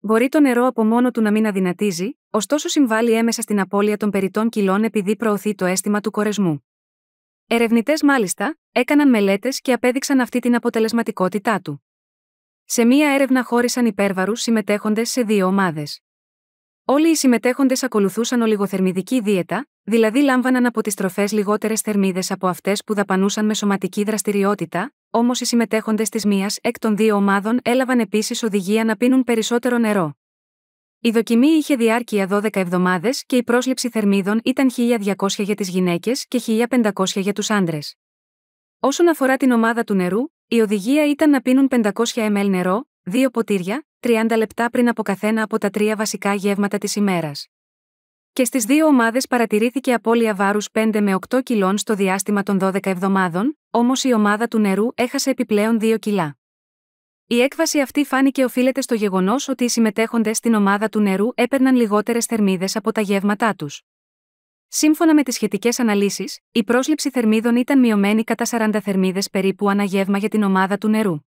Μπορεί το νερό από μόνο του να μην αδυνατίζει, ωστόσο συμβάλλει έμεσα στην απώλεια των περιττών κιλών επειδή προωθεί το αίσθημα του κορεσμού. Ερευνητές, μάλιστα, έκαναν μελέτες και απέδειξαν αυτή την αποτελεσματικότητά του. Σε μία έρευνα χώρισαν υπέρβαρους συμμετέχοντες σε δύο ομάδες. Όλοι οι συμμετέχοντες ακολουθούσαν ολιγοθερμιδική δίαιτα, δηλαδή λάμβαναν από τις τροφές λιγότερες θερμίδες από αυτές που δαπανούσαν με σωματική δραστηριότητα, όμως οι συμμετέχοντες της μίας εκ των δύο ομάδων έλαβαν επίσης οδηγία να πίνουν περισσότερο νερό. Η δοκιμή είχε διάρκεια 12 εβδομάδες και η πρόσληψη θερμίδων ήταν 1.200 για τις γυναίκες και 1.500 για τους άντρες. Όσον αφορά την ομάδα του νερού, η οδηγία ήταν να πίνουν 500 ml νερό, δύο ποτήρια, 30 λεπτά πριν από καθένα από τα τρία βασικά γεύματα της ημέρας και στις δύο ομάδες παρατηρήθηκε απώλεια βάρους 5 με 8 κιλών στο διάστημα των 12 εβδομάδων, όμως η ομάδα του νερού έχασε επιπλέον 2 κιλά. Η έκβαση αυτή φάνηκε οφείλεται στο γεγονός ότι οι συμμετέχοντες στην ομάδα του νερού έπαιρναν λιγότερες θερμίδες από τα γεύματά τους. Σύμφωνα με τις σχετικές αναλύσεις, η πρόσληψη θερμίδων ήταν μειωμένη κατά 40 θερμίδες περίπου ανά γεύμα για την ομάδα του νερού.